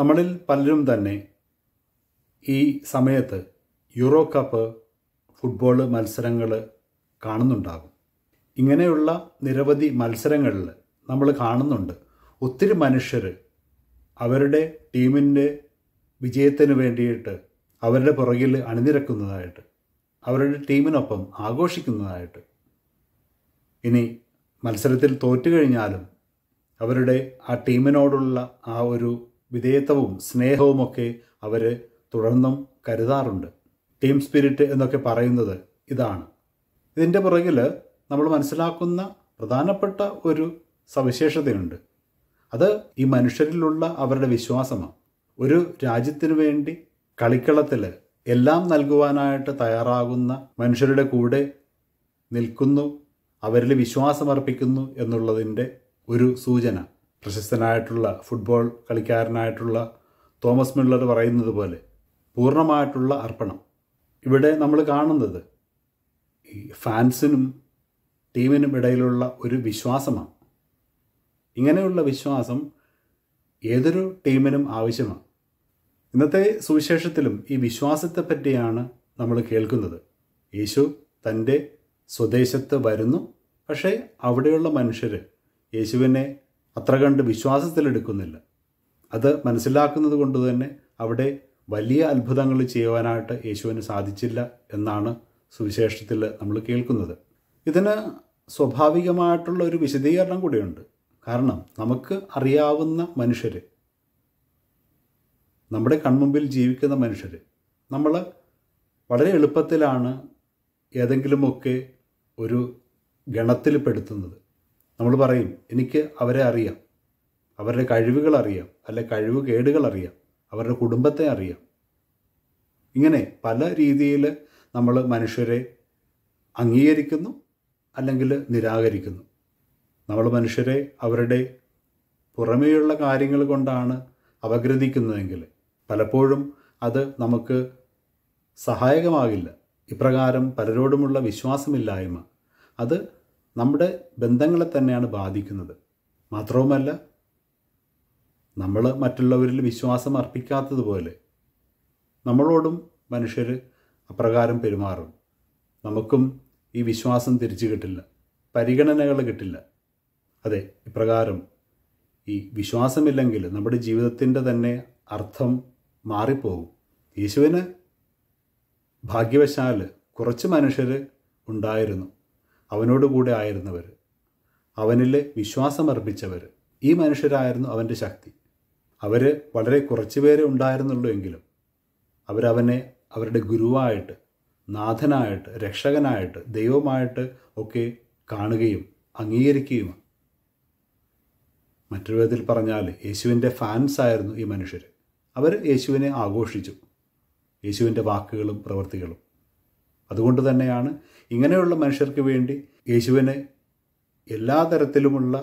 നമ്മളിൽ പലരും തന്നെ ഈ സമയത്ത് യൂറോ കപ്പ് ഫുട്ബോൾ മത്സരങ്ങൾ കാണുന്നുണ്ടാകും ഇങ്ങനെയുള്ള നിരവധി മത്സരങ്ങളിൽ നമ്മൾ കാണുന്നുണ്ട് ഒത്തിരി മനുഷ്യർ അവരുടെ ടീമിൻ്റെ വിജയത്തിന് വേണ്ടിയിട്ട് അവരുടെ പുറകിൽ അണിനിരക്കുന്നതായിട്ട് അവരുടെ ടീമിനൊപ്പം ആഘോഷിക്കുന്നതായിട്ട് ഇനി മത്സരത്തിൽ തോറ്റു കഴിഞ്ഞാലും അവരുടെ ആ ടീമിനോടുള്ള ആ ഒരു വിധേയത്വവും സ്നേഹവുമൊക്കെ അവർ തുടർന്നും കരുതാറുണ്ട് ടീം സ്പിരിറ്റ് എന്നൊക്കെ പറയുന്നത് ഇതാണ് ഇതിൻ്റെ പുറകിൽ നമ്മൾ മനസ്സിലാക്കുന്ന പ്രധാനപ്പെട്ട ഒരു സവിശേഷതയുണ്ട് അത് ഈ മനുഷ്യരിലുള്ള അവരുടെ വിശ്വാസമാണ് ഒരു രാജ്യത്തിനു വേണ്ടി കളിക്കളത്തിൽ എല്ലാം നൽകുവാനായിട്ട് തയ്യാറാകുന്ന മനുഷ്യരുടെ കൂടെ നിൽക്കുന്നു അവരിൽ വിശ്വാസമർപ്പിക്കുന്നു എന്നുള്ളതിൻ്റെ ഒരു സൂചന പ്രശസ്തനായിട്ടുള്ള ഫുട്ബോൾ കളിക്കാരനായിട്ടുള്ള തോമസ് മിള്ളർ പറയുന്നത് പോലെ പൂർണ്ണമായിട്ടുള്ള അർപ്പണം ഇവിടെ നമ്മൾ കാണുന്നത് ഈ ഫാൻസിനും ടീമിനും ഇടയിലുള്ള ഒരു വിശ്വാസമാണ് ഇങ്ങനെയുള്ള വിശ്വാസം ഏതൊരു ടീമിനും ആവശ്യമാണ് ഇന്നത്തെ സുവിശേഷത്തിലും ഈ വിശ്വാസത്തെ പറ്റിയാണ് നമ്മൾ കേൾക്കുന്നത് യേശു തൻ്റെ സ്വദേശത്ത് വരുന്നു പക്ഷേ അവിടെയുള്ള മനുഷ്യർ യേശുവിനെ അത്ര കണ്ട് വിശ്വാസത്തിലെടുക്കുന്നില്ല അത് മനസ്സിലാക്കുന്നത് കൊണ്ട് തന്നെ അവിടെ വലിയ അത്ഭുതങ്ങൾ ചെയ്യുവാനായിട്ട് യേശുവിന് സാധിച്ചില്ല എന്നാണ് സുവിശേഷത്തിൽ നമ്മൾ കേൾക്കുന്നത് ഇതിന് സ്വാഭാവികമായിട്ടുള്ള ഒരു വിശദീകരണം കൂടിയുണ്ട് കാരണം നമുക്ക് അറിയാവുന്ന മനുഷ്യർ നമ്മുടെ കൺമുമ്പിൽ ജീവിക്കുന്ന മനുഷ്യർ നമ്മൾ വളരെ എളുപ്പത്തിലാണ് ഏതെങ്കിലുമൊക്കെ ഒരു ഗണത്തിൽ പെടുത്തുന്നത് നമ്മൾ പറയും എനിക്ക് അവരെ അറിയാം അവരുടെ കഴിവുകൾ അറിയാം അല്ലെ കഴിവ് കേടുകൾ അറിയാം അവരുടെ കുടുംബത്തെ അറിയാം ഇങ്ങനെ പല രീതിയിൽ നമ്മൾ മനുഷ്യരെ അംഗീകരിക്കുന്നു അല്ലെങ്കിൽ നിരാകരിക്കുന്നു നമ്മൾ മനുഷ്യരെ അവരുടെ പുറമേയുള്ള കാര്യങ്ങൾ കൊണ്ടാണ് അപഗ്രഥിക്കുന്നതെങ്കിൽ പലപ്പോഴും അത് നമുക്ക് സഹായകമാകില്ല ഇപ്രകാരം പലരോടുമുള്ള വിശ്വാസമില്ലായ്മ അത് നമ്മുടെ ബന്ധങ്ങളെ തന്നെയാണ് ബാധിക്കുന്നത് മാത്രവുമല്ല നമ്മൾ മറ്റുള്ളവരിൽ വിശ്വാസം അർപ്പിക്കാത്തതുപോലെ നമ്മളോടും മനുഷ്യർ അപ്രകാരം പെരുമാറും നമുക്കും ഈ വിശ്വാസം തിരിച്ചു കിട്ടില്ല പരിഗണനകൾ കിട്ടില്ല അതെ ഇപ്രകാരം ഈ വിശ്വാസമില്ലെങ്കിൽ നമ്മുടെ ജീവിതത്തിൻ്റെ തന്നെ അർത്ഥം മാറിപ്പോകും യേശുവിന് ഭാഗ്യവശാൽ കുറച്ച് മനുഷ്യർ ഉണ്ടായിരുന്നു അവനോടുകൂടെ ആയിരുന്നവർ അവനിൽ വിശ്വാസമർപ്പിച്ചവർ ഈ മനുഷ്യരായിരുന്നു അവൻ്റെ ശക്തി അവർ വളരെ കുറച്ച് പേരെ ഉണ്ടായിരുന്നുള്ളൂ എങ്കിലും അവരവനെ അവരുടെ ഗുരുവായിട്ട് നാഥനായിട്ട് രക്ഷകനായിട്ട് ദൈവമായിട്ട് ഒക്കെ കാണുകയും അംഗീകരിക്കുകയുമാണ് മറ്റൊരു വിധത്തിൽ പറഞ്ഞാൽ യേശുവിൻ്റെ ഫാൻസ് ആയിരുന്നു ഈ മനുഷ്യർ അവർ യേശുവിനെ ആഘോഷിച്ചു യേശുവിൻ്റെ വാക്കുകളും പ്രവൃത്തികളും അതുകൊണ്ട് തന്നെയാണ് ഇങ്ങനെയുള്ള മനുഷ്യർക്ക് വേണ്ടി യേശുവിന് എല്ലാ തരത്തിലുമുള്ള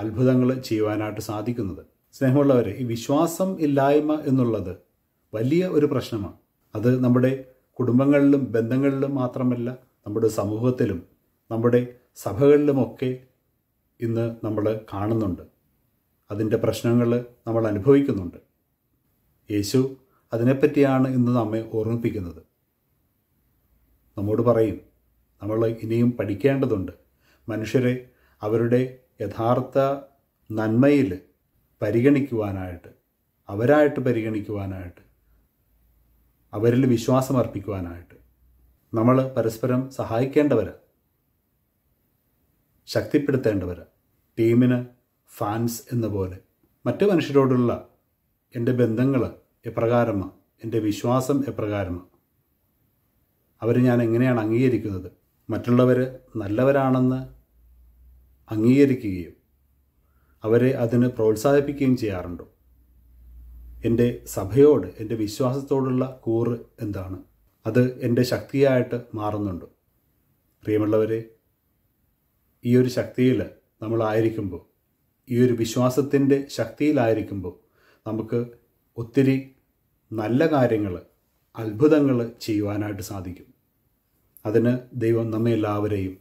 അത്ഭുതങ്ങൾ ചെയ്യുവാനായിട്ട് സാധിക്കുന്നത് സ്നേഹമുള്ളവരെ ഈ വിശ്വാസം ഇല്ലായ്മ എന്നുള്ളത് വലിയ ഒരു പ്രശ്നമാണ് അത് നമ്മുടെ കുടുംബങ്ങളിലും ബന്ധങ്ങളിലും മാത്രമല്ല നമ്മുടെ സമൂഹത്തിലും നമ്മുടെ സഭകളിലുമൊക്കെ ഇന്ന് നമ്മൾ കാണുന്നുണ്ട് അതിൻ്റെ പ്രശ്നങ്ങൾ നമ്മൾ അനുഭവിക്കുന്നുണ്ട് യേശു അതിനെപ്പറ്റിയാണ് ഇന്ന് നമ്മെ ഓർമ്മിപ്പിക്കുന്നത് നമ്മോട് പറയും നമ്മൾ ഇനിയും പഠിക്കേണ്ടതുണ്ട് മനുഷ്യരെ അവരുടെ യഥാർത്ഥ നന്മയിൽ പരിഗണിക്കുവാനായിട്ട് അവരായിട്ട് പരിഗണിക്കുവാനായിട്ട് അവരിൽ വിശ്വാസം അർപ്പിക്കുവാനായിട്ട് നമ്മൾ പരസ്പരം സഹായിക്കേണ്ടവർ ശക്തിപ്പെടുത്തേണ്ടവർ ടീമിന് ഫാൻസ് എന്ന പോലെ മറ്റ് മനുഷ്യരോടുള്ള എൻ്റെ ബന്ധങ്ങൾ എപ്രകാരമാണ് എൻ്റെ വിശ്വാസം എപ്രകാരമാണ് അവർ ഞാൻ എങ്ങനെയാണ് അംഗീകരിക്കുന്നത് മറ്റുള്ളവർ നല്ലവരാണെന്ന് അംഗീകരിക്കുകയും അവരെ അതിന് പ്രോത്സാഹിപ്പിക്കുകയും ചെയ്യാറുണ്ടോ എൻ്റെ സഭയോട് എൻ്റെ വിശ്വാസത്തോടുള്ള കൂറ് എന്താണ് അത് എൻ്റെ ശക്തിയായിട്ട് മാറുന്നുണ്ട് പ്രിയമുള്ളവരെ ഈ ഒരു ശക്തിയിൽ നമ്മളായിരിക്കുമ്പോൾ ഈ ഒരു വിശ്വാസത്തിൻ്റെ ശക്തിയിലായിരിക്കുമ്പോൾ നമുക്ക് ഒത്തിരി നല്ല കാര്യങ്ങൾ അത്ഭുതങ്ങൾ ചെയ്യുവാനായിട്ട് സാധിക്കും അതിന് ദൈവം നമ്മെല്ലാവരെയും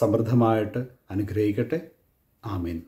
സമൃദ്ധമായിട്ട് അനുഗ്രഹിക്കട്ടെ ആമീൻ